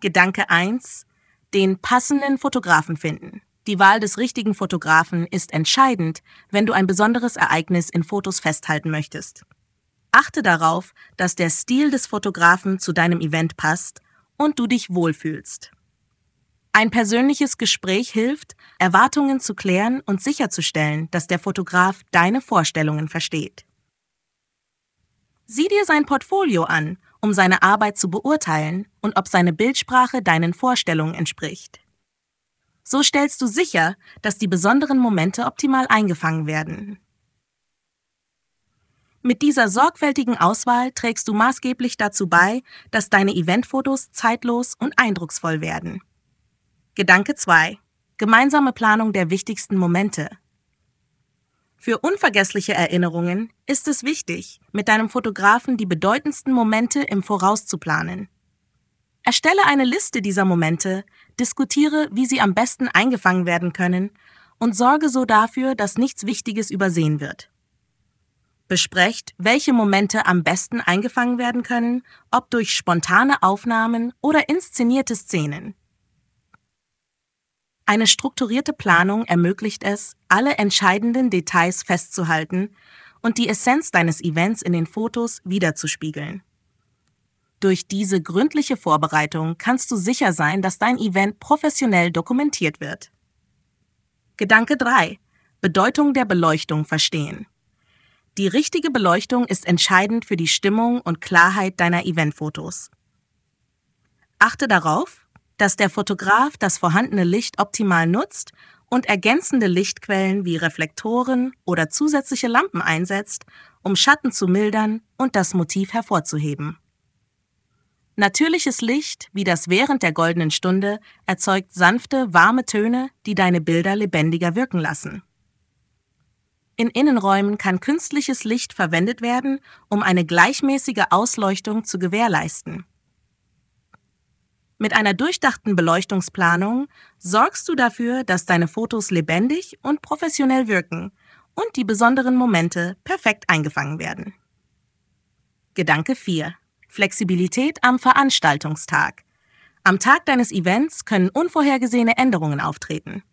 Gedanke 1. Den passenden Fotografen finden. Die Wahl des richtigen Fotografen ist entscheidend, wenn du ein besonderes Ereignis in Fotos festhalten möchtest. Achte darauf, dass der Stil des Fotografen zu deinem Event passt und du dich wohlfühlst. Ein persönliches Gespräch hilft, Erwartungen zu klären und sicherzustellen, dass der Fotograf deine Vorstellungen versteht. Sieh dir sein Portfolio an um seine Arbeit zu beurteilen und ob seine Bildsprache deinen Vorstellungen entspricht. So stellst du sicher, dass die besonderen Momente optimal eingefangen werden. Mit dieser sorgfältigen Auswahl trägst du maßgeblich dazu bei, dass deine Eventfotos zeitlos und eindrucksvoll werden. Gedanke 2. Gemeinsame Planung der wichtigsten Momente. Für unvergessliche Erinnerungen ist es wichtig, mit deinem Fotografen die bedeutendsten Momente im Voraus zu planen. Erstelle eine Liste dieser Momente, diskutiere, wie sie am besten eingefangen werden können und sorge so dafür, dass nichts Wichtiges übersehen wird. Besprecht, welche Momente am besten eingefangen werden können, ob durch spontane Aufnahmen oder inszenierte Szenen. Eine strukturierte Planung ermöglicht es, alle entscheidenden Details festzuhalten und die Essenz deines Events in den Fotos wiederzuspiegeln. Durch diese gründliche Vorbereitung kannst du sicher sein, dass dein Event professionell dokumentiert wird. Gedanke 3. Bedeutung der Beleuchtung verstehen. Die richtige Beleuchtung ist entscheidend für die Stimmung und Klarheit deiner Eventfotos. Achte darauf, dass der Fotograf das vorhandene Licht optimal nutzt und ergänzende Lichtquellen wie Reflektoren oder zusätzliche Lampen einsetzt, um Schatten zu mildern und das Motiv hervorzuheben. Natürliches Licht, wie das während der goldenen Stunde, erzeugt sanfte, warme Töne, die deine Bilder lebendiger wirken lassen. In Innenräumen kann künstliches Licht verwendet werden, um eine gleichmäßige Ausleuchtung zu gewährleisten. Mit einer durchdachten Beleuchtungsplanung sorgst du dafür, dass deine Fotos lebendig und professionell wirken und die besonderen Momente perfekt eingefangen werden. Gedanke 4. Flexibilität am Veranstaltungstag. Am Tag deines Events können unvorhergesehene Änderungen auftreten.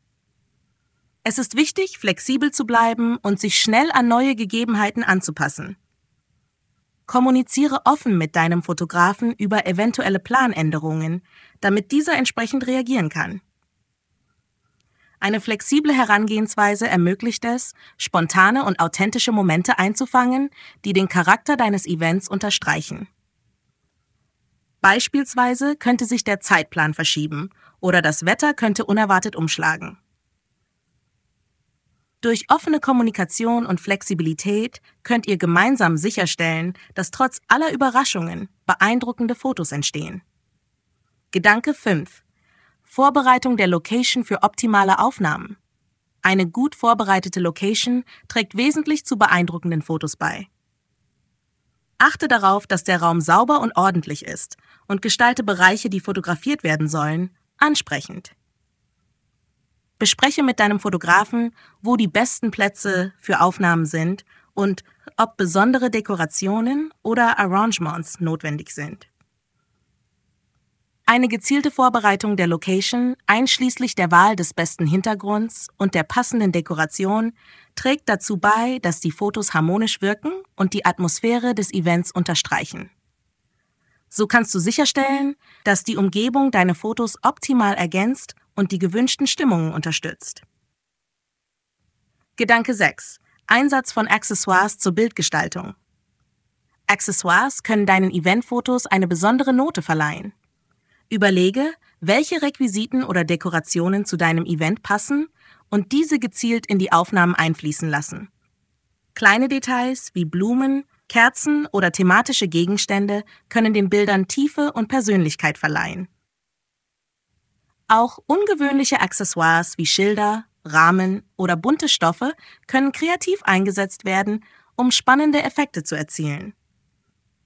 Es ist wichtig, flexibel zu bleiben und sich schnell an neue Gegebenheiten anzupassen. Kommuniziere offen mit deinem Fotografen über eventuelle Planänderungen, damit dieser entsprechend reagieren kann. Eine flexible Herangehensweise ermöglicht es, spontane und authentische Momente einzufangen, die den Charakter deines Events unterstreichen. Beispielsweise könnte sich der Zeitplan verschieben oder das Wetter könnte unerwartet umschlagen. Durch offene Kommunikation und Flexibilität könnt ihr gemeinsam sicherstellen, dass trotz aller Überraschungen beeindruckende Fotos entstehen. Gedanke 5. Vorbereitung der Location für optimale Aufnahmen. Eine gut vorbereitete Location trägt wesentlich zu beeindruckenden Fotos bei. Achte darauf, dass der Raum sauber und ordentlich ist und gestalte Bereiche, die fotografiert werden sollen, ansprechend. Bespreche mit deinem Fotografen, wo die besten Plätze für Aufnahmen sind und ob besondere Dekorationen oder Arrangements notwendig sind. Eine gezielte Vorbereitung der Location, einschließlich der Wahl des besten Hintergrunds und der passenden Dekoration, trägt dazu bei, dass die Fotos harmonisch wirken und die Atmosphäre des Events unterstreichen. So kannst du sicherstellen, dass die Umgebung deine Fotos optimal ergänzt und die gewünschten Stimmungen unterstützt. Gedanke 6. Einsatz von Accessoires zur Bildgestaltung. Accessoires können deinen Eventfotos eine besondere Note verleihen. Überlege, welche Requisiten oder Dekorationen zu deinem Event passen und diese gezielt in die Aufnahmen einfließen lassen. Kleine Details wie Blumen, Kerzen oder thematische Gegenstände können den Bildern Tiefe und Persönlichkeit verleihen. Auch ungewöhnliche Accessoires wie Schilder, Rahmen oder bunte Stoffe können kreativ eingesetzt werden, um spannende Effekte zu erzielen.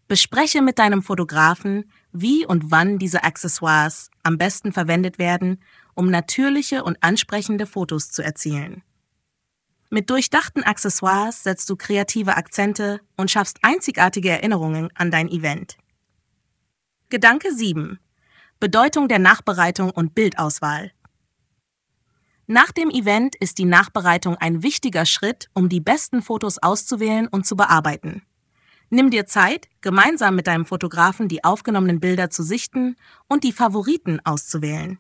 Bespreche mit deinem Fotografen, wie und wann diese Accessoires am besten verwendet werden, um natürliche und ansprechende Fotos zu erzielen. Mit durchdachten Accessoires setzt du kreative Akzente und schaffst einzigartige Erinnerungen an dein Event. Gedanke 7. Bedeutung der Nachbereitung und Bildauswahl. Nach dem Event ist die Nachbereitung ein wichtiger Schritt, um die besten Fotos auszuwählen und zu bearbeiten. Nimm dir Zeit, gemeinsam mit deinem Fotografen die aufgenommenen Bilder zu sichten und die Favoriten auszuwählen.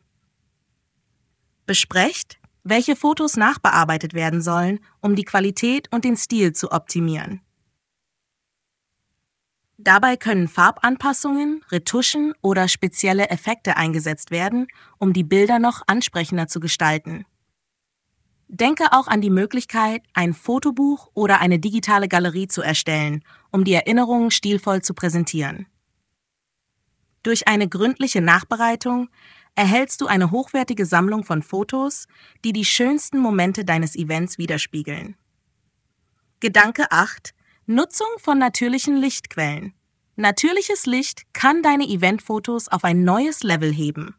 Besprecht, welche Fotos nachbearbeitet werden sollen, um die Qualität und den Stil zu optimieren. Dabei können Farbanpassungen, Retuschen oder spezielle Effekte eingesetzt werden, um die Bilder noch ansprechender zu gestalten. Denke auch an die Möglichkeit, ein Fotobuch oder eine digitale Galerie zu erstellen, um die Erinnerungen stilvoll zu präsentieren. Durch eine gründliche Nachbereitung erhältst du eine hochwertige Sammlung von Fotos, die die schönsten Momente deines Events widerspiegeln. Gedanke 8. Nutzung von natürlichen Lichtquellen. Natürliches Licht kann deine Eventfotos auf ein neues Level heben.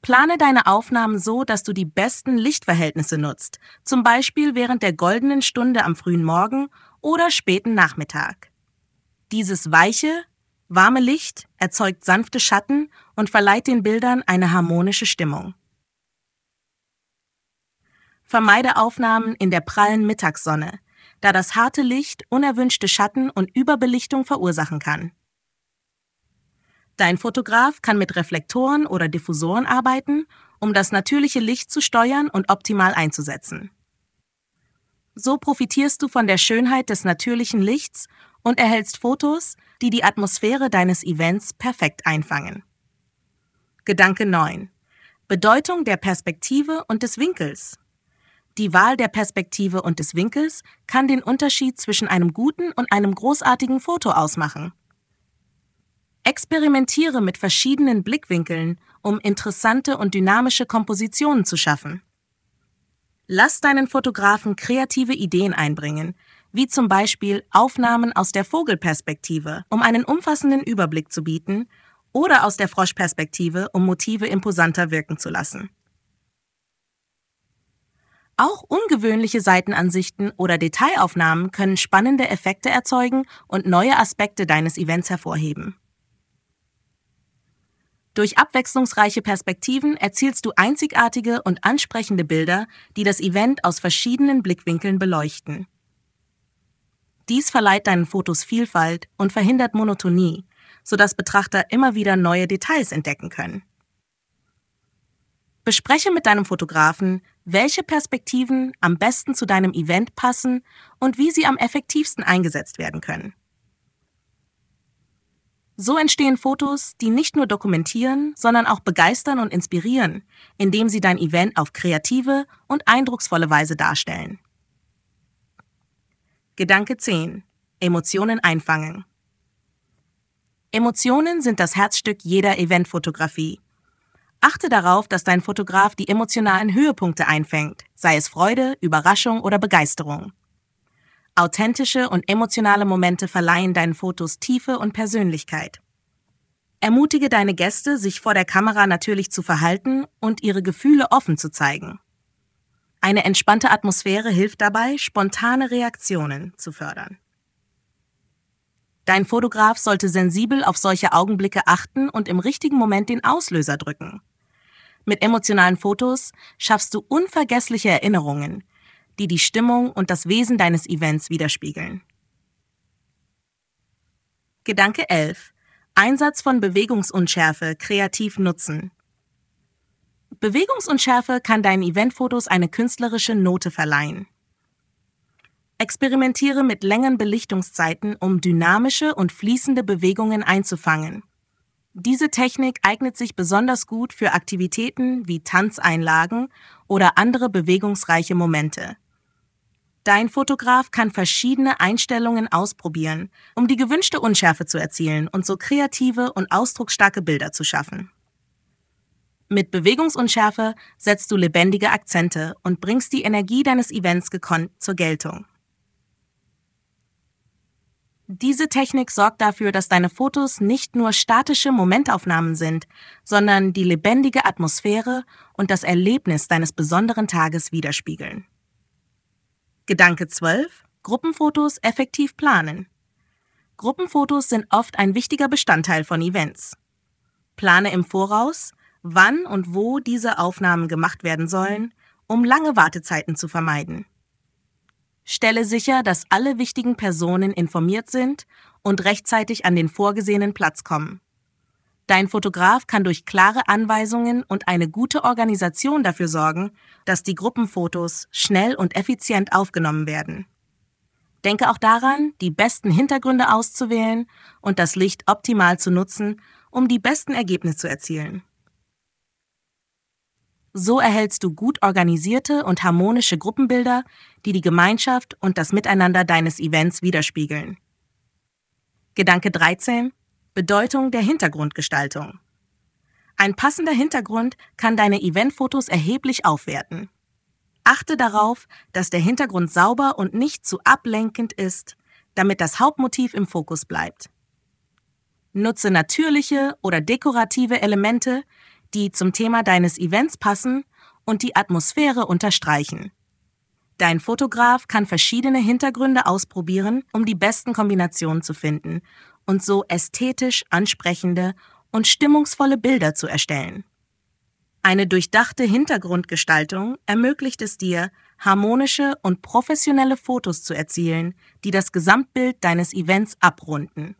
Plane deine Aufnahmen so, dass du die besten Lichtverhältnisse nutzt, zum Beispiel während der goldenen Stunde am frühen Morgen oder späten Nachmittag. Dieses weiche, warme Licht erzeugt sanfte Schatten und verleiht den Bildern eine harmonische Stimmung. Vermeide Aufnahmen in der prallen Mittagssonne, da das harte Licht unerwünschte Schatten und Überbelichtung verursachen kann. Dein Fotograf kann mit Reflektoren oder Diffusoren arbeiten, um das natürliche Licht zu steuern und optimal einzusetzen. So profitierst du von der Schönheit des natürlichen Lichts und erhältst Fotos, die die Atmosphäre deines Events perfekt einfangen. Gedanke 9. Bedeutung der Perspektive und des Winkels. Die Wahl der Perspektive und des Winkels kann den Unterschied zwischen einem guten und einem großartigen Foto ausmachen. Experimentiere mit verschiedenen Blickwinkeln, um interessante und dynamische Kompositionen zu schaffen. Lass deinen Fotografen kreative Ideen einbringen, wie zum Beispiel Aufnahmen aus der Vogelperspektive, um einen umfassenden Überblick zu bieten, oder aus der Froschperspektive, um Motive imposanter wirken zu lassen. Auch ungewöhnliche Seitenansichten oder Detailaufnahmen können spannende Effekte erzeugen und neue Aspekte deines Events hervorheben. Durch abwechslungsreiche Perspektiven erzielst du einzigartige und ansprechende Bilder, die das Event aus verschiedenen Blickwinkeln beleuchten. Dies verleiht deinen Fotos Vielfalt und verhindert Monotonie, sodass Betrachter immer wieder neue Details entdecken können. Bespreche mit deinem Fotografen, welche Perspektiven am besten zu deinem Event passen und wie sie am effektivsten eingesetzt werden können. So entstehen Fotos, die nicht nur dokumentieren, sondern auch begeistern und inspirieren, indem sie dein Event auf kreative und eindrucksvolle Weise darstellen. Gedanke 10. Emotionen einfangen. Emotionen sind das Herzstück jeder Eventfotografie Achte darauf, dass dein Fotograf die emotionalen Höhepunkte einfängt, sei es Freude, Überraschung oder Begeisterung. Authentische und emotionale Momente verleihen deinen Fotos Tiefe und Persönlichkeit. Ermutige deine Gäste, sich vor der Kamera natürlich zu verhalten und ihre Gefühle offen zu zeigen. Eine entspannte Atmosphäre hilft dabei, spontane Reaktionen zu fördern. Dein Fotograf sollte sensibel auf solche Augenblicke achten und im richtigen Moment den Auslöser drücken. Mit emotionalen Fotos schaffst du unvergessliche Erinnerungen, die die Stimmung und das Wesen deines Events widerspiegeln. Gedanke 11. Einsatz von Bewegungsunschärfe kreativ nutzen. Bewegungsunschärfe kann deinen Eventfotos eine künstlerische Note verleihen. Experimentiere mit längeren Belichtungszeiten, um dynamische und fließende Bewegungen einzufangen. Diese Technik eignet sich besonders gut für Aktivitäten wie Tanzeinlagen oder andere bewegungsreiche Momente. Dein Fotograf kann verschiedene Einstellungen ausprobieren, um die gewünschte Unschärfe zu erzielen und so kreative und ausdrucksstarke Bilder zu schaffen. Mit Bewegungsunschärfe setzt du lebendige Akzente und bringst die Energie deines Events gekonnt zur Geltung. Diese Technik sorgt dafür, dass deine Fotos nicht nur statische Momentaufnahmen sind, sondern die lebendige Atmosphäre und das Erlebnis deines besonderen Tages widerspiegeln. Gedanke 12. Gruppenfotos effektiv planen. Gruppenfotos sind oft ein wichtiger Bestandteil von Events. Plane im Voraus, wann und wo diese Aufnahmen gemacht werden sollen, um lange Wartezeiten zu vermeiden. Stelle sicher, dass alle wichtigen Personen informiert sind und rechtzeitig an den vorgesehenen Platz kommen. Dein Fotograf kann durch klare Anweisungen und eine gute Organisation dafür sorgen, dass die Gruppenfotos schnell und effizient aufgenommen werden. Denke auch daran, die besten Hintergründe auszuwählen und das Licht optimal zu nutzen, um die besten Ergebnisse zu erzielen. So erhältst du gut organisierte und harmonische Gruppenbilder, die die Gemeinschaft und das Miteinander deines Events widerspiegeln. Gedanke 13. Bedeutung der Hintergrundgestaltung. Ein passender Hintergrund kann deine Eventfotos erheblich aufwerten. Achte darauf, dass der Hintergrund sauber und nicht zu ablenkend ist, damit das Hauptmotiv im Fokus bleibt. Nutze natürliche oder dekorative Elemente, die zum Thema deines Events passen und die Atmosphäre unterstreichen. Dein Fotograf kann verschiedene Hintergründe ausprobieren, um die besten Kombinationen zu finden und so ästhetisch ansprechende und stimmungsvolle Bilder zu erstellen. Eine durchdachte Hintergrundgestaltung ermöglicht es dir, harmonische und professionelle Fotos zu erzielen, die das Gesamtbild deines Events abrunden.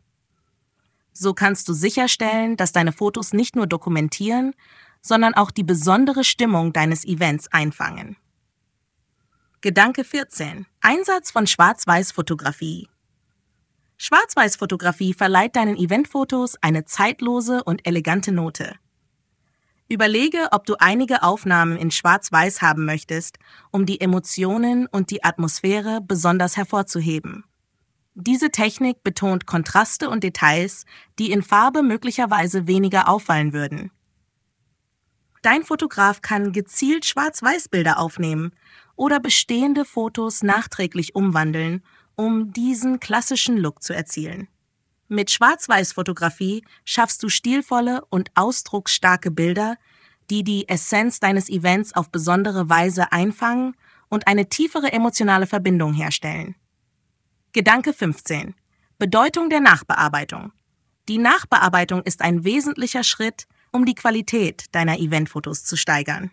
So kannst du sicherstellen, dass deine Fotos nicht nur dokumentieren, sondern auch die besondere Stimmung deines Events einfangen. Gedanke 14. Einsatz von Schwarz-Weiß-Fotografie. Schwarz-Weiß-Fotografie verleiht deinen Eventfotos eine zeitlose und elegante Note. Überlege, ob du einige Aufnahmen in Schwarz-Weiß haben möchtest, um die Emotionen und die Atmosphäre besonders hervorzuheben. Diese Technik betont Kontraste und Details, die in Farbe möglicherweise weniger auffallen würden. Dein Fotograf kann gezielt Schwarz-Weiß-Bilder aufnehmen oder bestehende Fotos nachträglich umwandeln, um diesen klassischen Look zu erzielen. Mit Schwarz-Weiß-Fotografie schaffst du stilvolle und ausdrucksstarke Bilder, die die Essenz deines Events auf besondere Weise einfangen und eine tiefere emotionale Verbindung herstellen. Gedanke 15. Bedeutung der Nachbearbeitung. Die Nachbearbeitung ist ein wesentlicher Schritt, um die Qualität deiner Eventfotos zu steigern.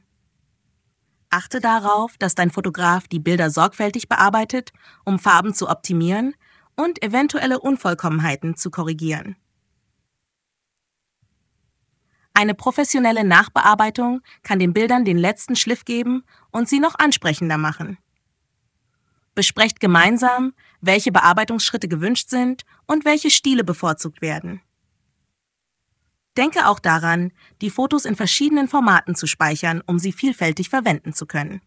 Achte darauf, dass dein Fotograf die Bilder sorgfältig bearbeitet, um Farben zu optimieren und eventuelle Unvollkommenheiten zu korrigieren. Eine professionelle Nachbearbeitung kann den Bildern den letzten Schliff geben und sie noch ansprechender machen. Besprecht gemeinsam, welche Bearbeitungsschritte gewünscht sind und welche Stile bevorzugt werden. Denke auch daran, die Fotos in verschiedenen Formaten zu speichern, um sie vielfältig verwenden zu können.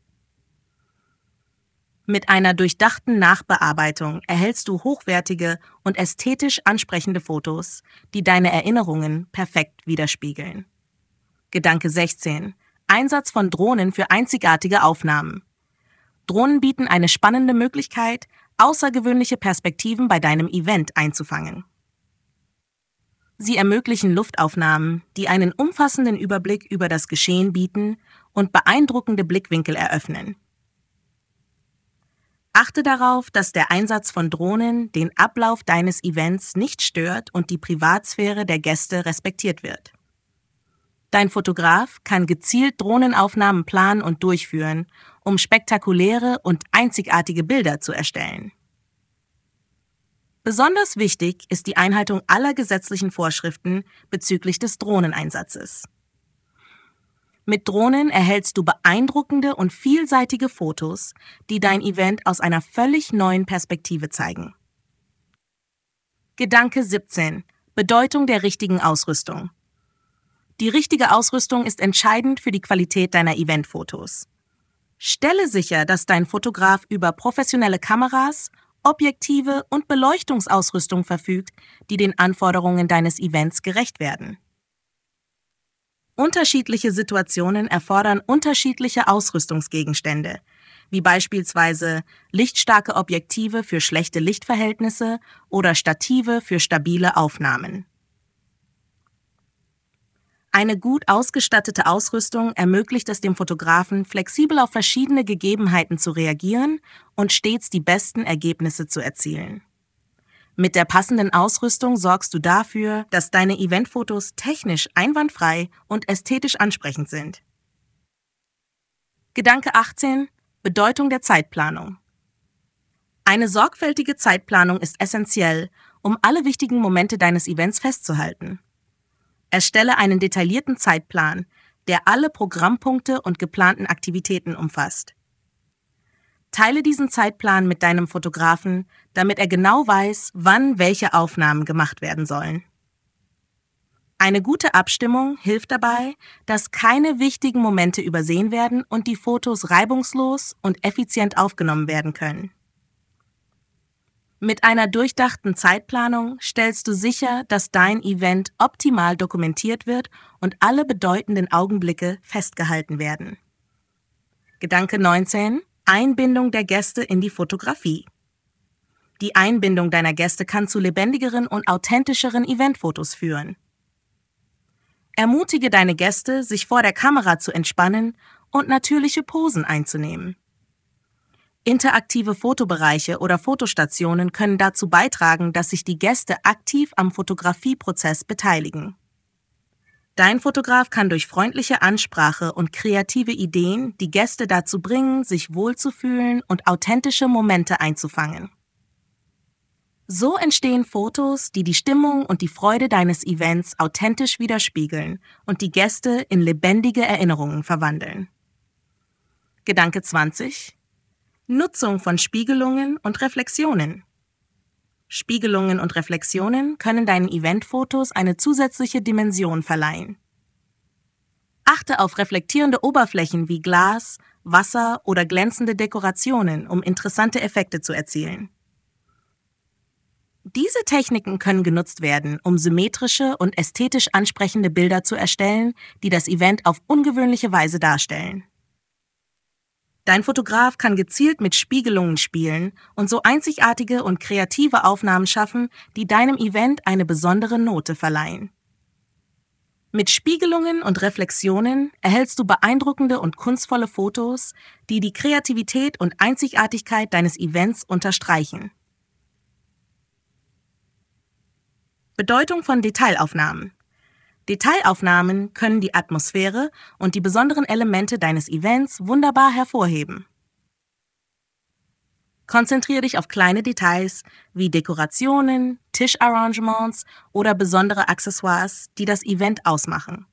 Mit einer durchdachten Nachbearbeitung erhältst du hochwertige und ästhetisch ansprechende Fotos, die deine Erinnerungen perfekt widerspiegeln. Gedanke 16. Einsatz von Drohnen für einzigartige Aufnahmen. Drohnen bieten eine spannende Möglichkeit, außergewöhnliche Perspektiven bei deinem Event einzufangen. Sie ermöglichen Luftaufnahmen, die einen umfassenden Überblick über das Geschehen bieten und beeindruckende Blickwinkel eröffnen. Achte darauf, dass der Einsatz von Drohnen den Ablauf deines Events nicht stört und die Privatsphäre der Gäste respektiert wird. Dein Fotograf kann gezielt Drohnenaufnahmen planen und durchführen um spektakuläre und einzigartige Bilder zu erstellen. Besonders wichtig ist die Einhaltung aller gesetzlichen Vorschriften bezüglich des Drohneneinsatzes. Mit Drohnen erhältst du beeindruckende und vielseitige Fotos, die dein Event aus einer völlig neuen Perspektive zeigen. Gedanke 17. Bedeutung der richtigen Ausrüstung. Die richtige Ausrüstung ist entscheidend für die Qualität deiner Eventfotos. Stelle sicher, dass dein Fotograf über professionelle Kameras, Objektive und Beleuchtungsausrüstung verfügt, die den Anforderungen deines Events gerecht werden. Unterschiedliche Situationen erfordern unterschiedliche Ausrüstungsgegenstände, wie beispielsweise lichtstarke Objektive für schlechte Lichtverhältnisse oder Stative für stabile Aufnahmen. Eine gut ausgestattete Ausrüstung ermöglicht es dem Fotografen, flexibel auf verschiedene Gegebenheiten zu reagieren und stets die besten Ergebnisse zu erzielen. Mit der passenden Ausrüstung sorgst du dafür, dass deine Eventfotos technisch einwandfrei und ästhetisch ansprechend sind. Gedanke 18. Bedeutung der Zeitplanung. Eine sorgfältige Zeitplanung ist essentiell, um alle wichtigen Momente deines Events festzuhalten. Erstelle einen detaillierten Zeitplan, der alle Programmpunkte und geplanten Aktivitäten umfasst. Teile diesen Zeitplan mit deinem Fotografen, damit er genau weiß, wann welche Aufnahmen gemacht werden sollen. Eine gute Abstimmung hilft dabei, dass keine wichtigen Momente übersehen werden und die Fotos reibungslos und effizient aufgenommen werden können. Mit einer durchdachten Zeitplanung stellst du sicher, dass dein Event optimal dokumentiert wird und alle bedeutenden Augenblicke festgehalten werden. Gedanke 19. Einbindung der Gäste in die Fotografie. Die Einbindung deiner Gäste kann zu lebendigeren und authentischeren Eventfotos führen. Ermutige deine Gäste, sich vor der Kamera zu entspannen und natürliche Posen einzunehmen. Interaktive Fotobereiche oder Fotostationen können dazu beitragen, dass sich die Gäste aktiv am Fotografieprozess beteiligen. Dein Fotograf kann durch freundliche Ansprache und kreative Ideen die Gäste dazu bringen, sich wohlzufühlen und authentische Momente einzufangen. So entstehen Fotos, die die Stimmung und die Freude deines Events authentisch widerspiegeln und die Gäste in lebendige Erinnerungen verwandeln. Gedanke 20. Nutzung von Spiegelungen und Reflexionen. Spiegelungen und Reflexionen können deinen Eventfotos eine zusätzliche Dimension verleihen. Achte auf reflektierende Oberflächen wie Glas, Wasser oder glänzende Dekorationen, um interessante Effekte zu erzielen. Diese Techniken können genutzt werden, um symmetrische und ästhetisch ansprechende Bilder zu erstellen, die das Event auf ungewöhnliche Weise darstellen. Dein Fotograf kann gezielt mit Spiegelungen spielen und so einzigartige und kreative Aufnahmen schaffen, die deinem Event eine besondere Note verleihen. Mit Spiegelungen und Reflexionen erhältst du beeindruckende und kunstvolle Fotos, die die Kreativität und Einzigartigkeit deines Events unterstreichen. Bedeutung von Detailaufnahmen Detailaufnahmen können die Atmosphäre und die besonderen Elemente deines Events wunderbar hervorheben. Konzentriere dich auf kleine Details wie Dekorationen, Tischarrangements oder besondere Accessoires, die das Event ausmachen.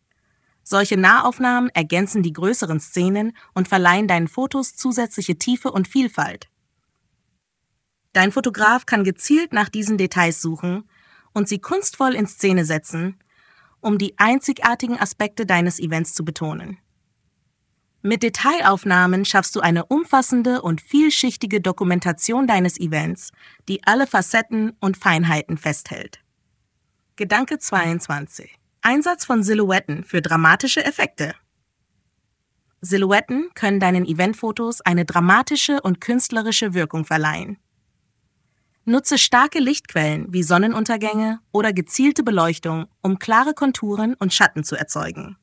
Solche Nahaufnahmen ergänzen die größeren Szenen und verleihen deinen Fotos zusätzliche Tiefe und Vielfalt. Dein Fotograf kann gezielt nach diesen Details suchen und sie kunstvoll in Szene setzen, um die einzigartigen Aspekte deines Events zu betonen. Mit Detailaufnahmen schaffst du eine umfassende und vielschichtige Dokumentation deines Events, die alle Facetten und Feinheiten festhält. Gedanke 22. Einsatz von Silhouetten für dramatische Effekte. Silhouetten können deinen Eventfotos eine dramatische und künstlerische Wirkung verleihen. Nutze starke Lichtquellen wie Sonnenuntergänge oder gezielte Beleuchtung, um klare Konturen und Schatten zu erzeugen.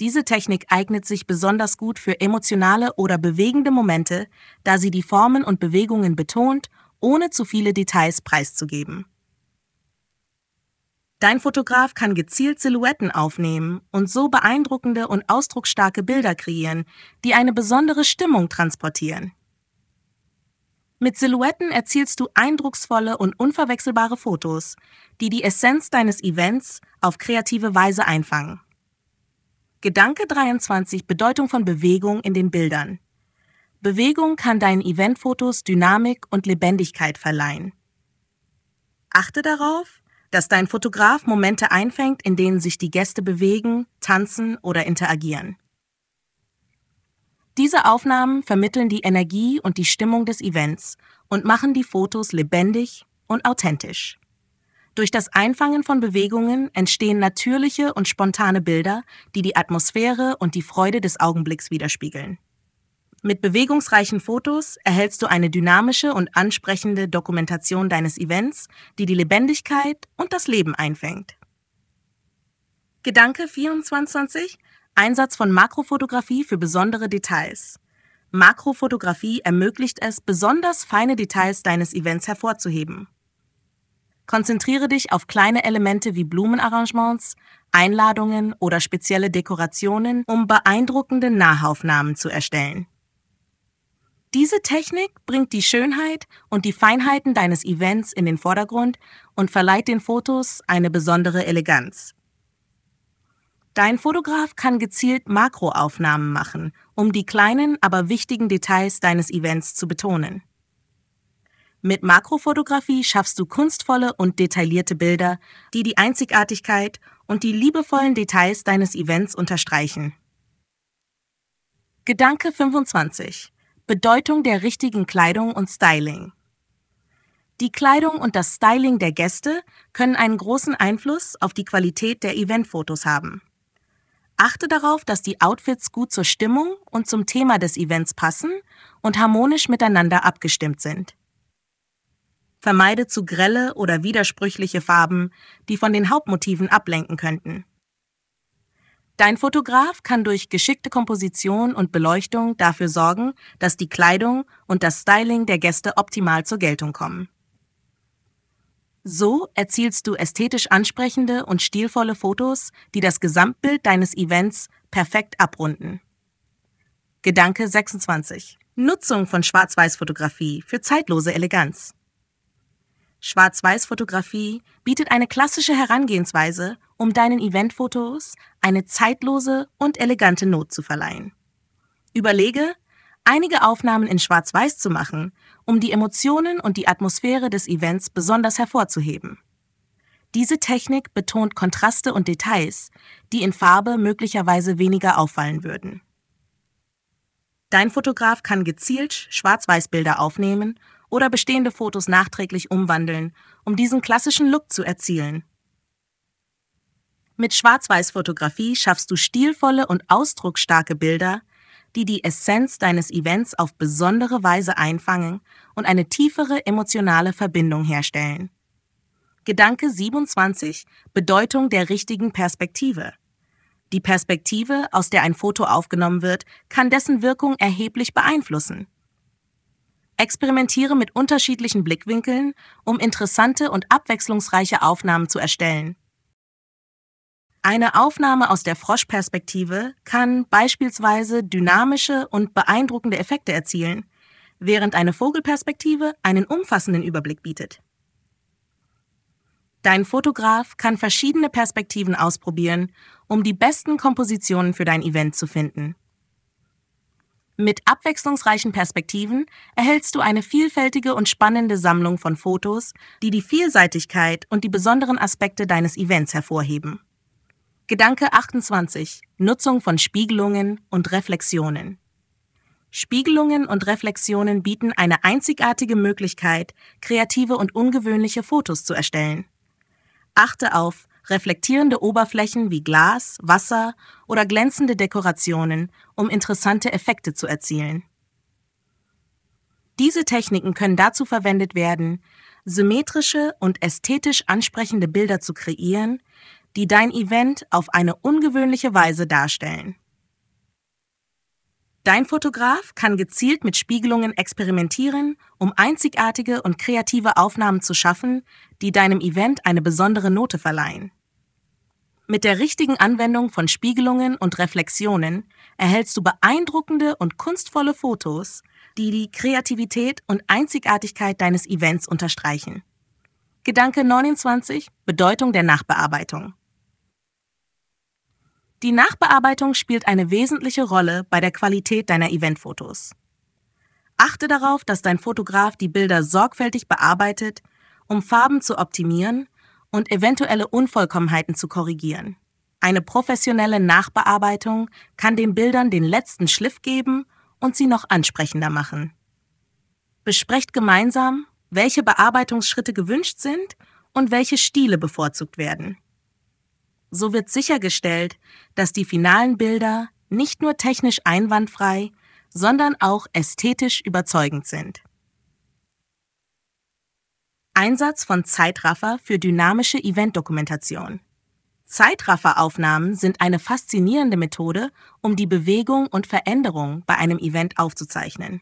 Diese Technik eignet sich besonders gut für emotionale oder bewegende Momente, da sie die Formen und Bewegungen betont, ohne zu viele Details preiszugeben. Dein Fotograf kann gezielt Silhouetten aufnehmen und so beeindruckende und ausdrucksstarke Bilder kreieren, die eine besondere Stimmung transportieren. Mit Silhouetten erzielst du eindrucksvolle und unverwechselbare Fotos, die die Essenz deines Events auf kreative Weise einfangen. Gedanke 23 Bedeutung von Bewegung in den Bildern. Bewegung kann deinen Eventfotos Dynamik und Lebendigkeit verleihen. Achte darauf, dass dein Fotograf Momente einfängt, in denen sich die Gäste bewegen, tanzen oder interagieren. Diese Aufnahmen vermitteln die Energie und die Stimmung des Events und machen die Fotos lebendig und authentisch. Durch das Einfangen von Bewegungen entstehen natürliche und spontane Bilder, die die Atmosphäre und die Freude des Augenblicks widerspiegeln. Mit bewegungsreichen Fotos erhältst du eine dynamische und ansprechende Dokumentation deines Events, die die Lebendigkeit und das Leben einfängt. Gedanke 24 Einsatz von Makrofotografie für besondere Details. Makrofotografie ermöglicht es, besonders feine Details deines Events hervorzuheben. Konzentriere dich auf kleine Elemente wie Blumenarrangements, Einladungen oder spezielle Dekorationen, um beeindruckende Nahaufnahmen zu erstellen. Diese Technik bringt die Schönheit und die Feinheiten deines Events in den Vordergrund und verleiht den Fotos eine besondere Eleganz. Dein Fotograf kann gezielt Makroaufnahmen machen, um die kleinen, aber wichtigen Details deines Events zu betonen. Mit Makrofotografie schaffst du kunstvolle und detaillierte Bilder, die die Einzigartigkeit und die liebevollen Details deines Events unterstreichen. Gedanke 25. Bedeutung der richtigen Kleidung und Styling. Die Kleidung und das Styling der Gäste können einen großen Einfluss auf die Qualität der Eventfotos haben. Achte darauf, dass die Outfits gut zur Stimmung und zum Thema des Events passen und harmonisch miteinander abgestimmt sind. Vermeide zu grelle oder widersprüchliche Farben, die von den Hauptmotiven ablenken könnten. Dein Fotograf kann durch geschickte Komposition und Beleuchtung dafür sorgen, dass die Kleidung und das Styling der Gäste optimal zur Geltung kommen. So erzielst du ästhetisch ansprechende und stilvolle Fotos, die das Gesamtbild deines Events perfekt abrunden. Gedanke 26. Nutzung von Schwarz-Weiß-Fotografie für zeitlose Eleganz. Schwarz-Weiß-Fotografie bietet eine klassische Herangehensweise, um deinen Eventfotos eine zeitlose und elegante Not zu verleihen. Überlege, einige Aufnahmen in Schwarz-Weiß zu machen, um die Emotionen und die Atmosphäre des Events besonders hervorzuheben. Diese Technik betont Kontraste und Details, die in Farbe möglicherweise weniger auffallen würden. Dein Fotograf kann gezielt Schwarz-Weiß-Bilder aufnehmen oder bestehende Fotos nachträglich umwandeln, um diesen klassischen Look zu erzielen. Mit Schwarz-Weiß-Fotografie schaffst du stilvolle und ausdrucksstarke Bilder, die die Essenz deines Events auf besondere Weise einfangen und eine tiefere emotionale Verbindung herstellen. Gedanke 27 Bedeutung der richtigen Perspektive. Die Perspektive, aus der ein Foto aufgenommen wird, kann dessen Wirkung erheblich beeinflussen. Experimentiere mit unterschiedlichen Blickwinkeln, um interessante und abwechslungsreiche Aufnahmen zu erstellen. Eine Aufnahme aus der Froschperspektive kann beispielsweise dynamische und beeindruckende Effekte erzielen, während eine Vogelperspektive einen umfassenden Überblick bietet. Dein Fotograf kann verschiedene Perspektiven ausprobieren, um die besten Kompositionen für dein Event zu finden. Mit abwechslungsreichen Perspektiven erhältst du eine vielfältige und spannende Sammlung von Fotos, die die Vielseitigkeit und die besonderen Aspekte deines Events hervorheben. Gedanke 28. Nutzung von Spiegelungen und Reflexionen. Spiegelungen und Reflexionen bieten eine einzigartige Möglichkeit, kreative und ungewöhnliche Fotos zu erstellen. Achte auf reflektierende Oberflächen wie Glas, Wasser oder glänzende Dekorationen, um interessante Effekte zu erzielen. Diese Techniken können dazu verwendet werden, symmetrische und ästhetisch ansprechende Bilder zu kreieren, die dein Event auf eine ungewöhnliche Weise darstellen. Dein Fotograf kann gezielt mit Spiegelungen experimentieren, um einzigartige und kreative Aufnahmen zu schaffen, die deinem Event eine besondere Note verleihen. Mit der richtigen Anwendung von Spiegelungen und Reflexionen erhältst du beeindruckende und kunstvolle Fotos, die die Kreativität und Einzigartigkeit deines Events unterstreichen. Gedanke 29 Bedeutung der Nachbearbeitung die Nachbearbeitung spielt eine wesentliche Rolle bei der Qualität deiner Eventfotos. Achte darauf, dass dein Fotograf die Bilder sorgfältig bearbeitet, um Farben zu optimieren und eventuelle Unvollkommenheiten zu korrigieren. Eine professionelle Nachbearbeitung kann den Bildern den letzten Schliff geben und sie noch ansprechender machen. Besprecht gemeinsam, welche Bearbeitungsschritte gewünscht sind und welche Stile bevorzugt werden. So wird sichergestellt, dass die finalen Bilder nicht nur technisch einwandfrei, sondern auch ästhetisch überzeugend sind. Einsatz von Zeitraffer für dynamische Eventdokumentation. Zeitrafferaufnahmen sind eine faszinierende Methode, um die Bewegung und Veränderung bei einem Event aufzuzeichnen.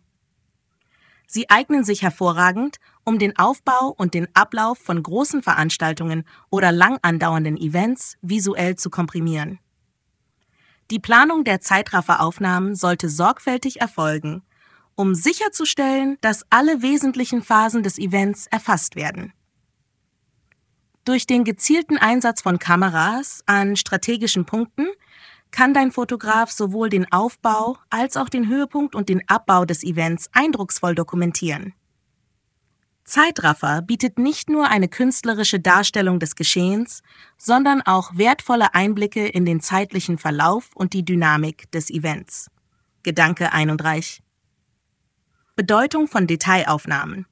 Sie eignen sich hervorragend, um den Aufbau und den Ablauf von großen Veranstaltungen oder lang andauernden Events visuell zu komprimieren. Die Planung der Zeitrafferaufnahmen sollte sorgfältig erfolgen, um sicherzustellen, dass alle wesentlichen Phasen des Events erfasst werden. Durch den gezielten Einsatz von Kameras an strategischen Punkten kann dein Fotograf sowohl den Aufbau als auch den Höhepunkt und den Abbau des Events eindrucksvoll dokumentieren. Zeitraffer bietet nicht nur eine künstlerische Darstellung des Geschehens, sondern auch wertvolle Einblicke in den zeitlichen Verlauf und die Dynamik des Events. Gedanke 31. Bedeutung von Detailaufnahmen.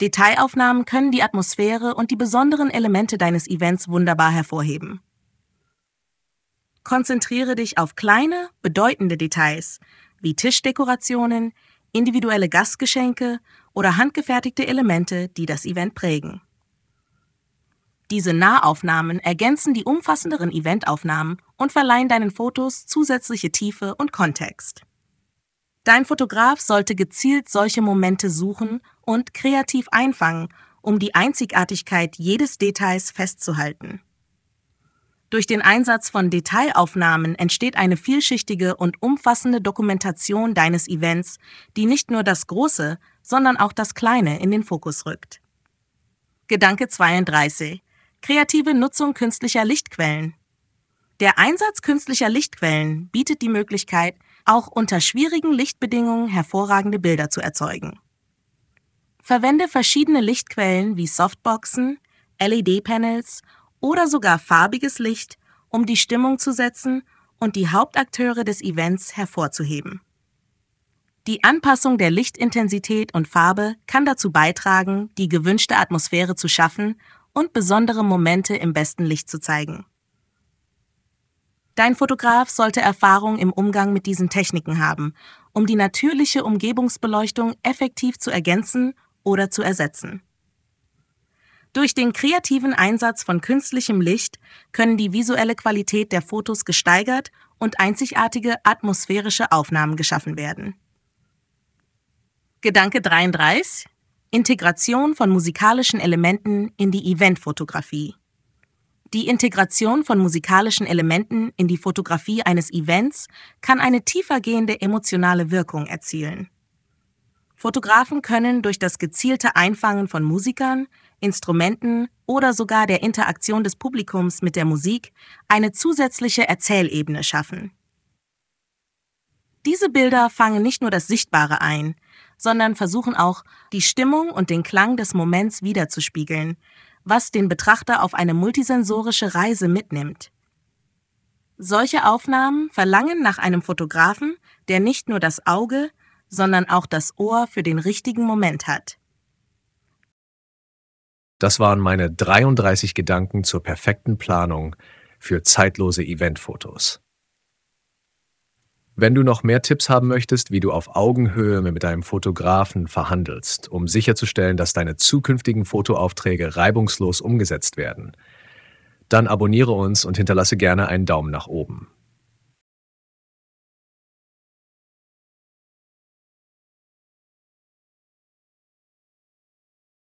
Detailaufnahmen können die Atmosphäre und die besonderen Elemente deines Events wunderbar hervorheben. Konzentriere dich auf kleine, bedeutende Details wie Tischdekorationen, individuelle Gastgeschenke oder handgefertigte Elemente, die das Event prägen. Diese Nahaufnahmen ergänzen die umfassenderen Eventaufnahmen und verleihen deinen Fotos zusätzliche Tiefe und Kontext. Dein Fotograf sollte gezielt solche Momente suchen und kreativ einfangen, um die Einzigartigkeit jedes Details festzuhalten. Durch den Einsatz von Detailaufnahmen entsteht eine vielschichtige und umfassende Dokumentation deines Events, die nicht nur das Große, sondern auch das Kleine in den Fokus rückt. Gedanke 32. Kreative Nutzung künstlicher Lichtquellen. Der Einsatz künstlicher Lichtquellen bietet die Möglichkeit, auch unter schwierigen Lichtbedingungen hervorragende Bilder zu erzeugen. Verwende verschiedene Lichtquellen wie Softboxen, LED-Panels oder sogar farbiges Licht, um die Stimmung zu setzen und die Hauptakteure des Events hervorzuheben. Die Anpassung der Lichtintensität und Farbe kann dazu beitragen, die gewünschte Atmosphäre zu schaffen und besondere Momente im besten Licht zu zeigen. Dein Fotograf sollte Erfahrung im Umgang mit diesen Techniken haben, um die natürliche Umgebungsbeleuchtung effektiv zu ergänzen oder zu ersetzen. Durch den kreativen Einsatz von künstlichem Licht können die visuelle Qualität der Fotos gesteigert und einzigartige atmosphärische Aufnahmen geschaffen werden. Gedanke 33. Integration von musikalischen Elementen in die Eventfotografie. Die Integration von musikalischen Elementen in die Fotografie eines Events kann eine tiefergehende emotionale Wirkung erzielen. Fotografen können durch das gezielte Einfangen von Musikern Instrumenten oder sogar der Interaktion des Publikums mit der Musik eine zusätzliche Erzählebene schaffen. Diese Bilder fangen nicht nur das Sichtbare ein, sondern versuchen auch, die Stimmung und den Klang des Moments wiederzuspiegeln, was den Betrachter auf eine multisensorische Reise mitnimmt. Solche Aufnahmen verlangen nach einem Fotografen, der nicht nur das Auge, sondern auch das Ohr für den richtigen Moment hat. Das waren meine 33 Gedanken zur perfekten Planung für zeitlose Eventfotos. Wenn du noch mehr Tipps haben möchtest, wie du auf Augenhöhe mit deinem Fotografen verhandelst, um sicherzustellen, dass deine zukünftigen Fotoaufträge reibungslos umgesetzt werden, dann abonniere uns und hinterlasse gerne einen Daumen nach oben.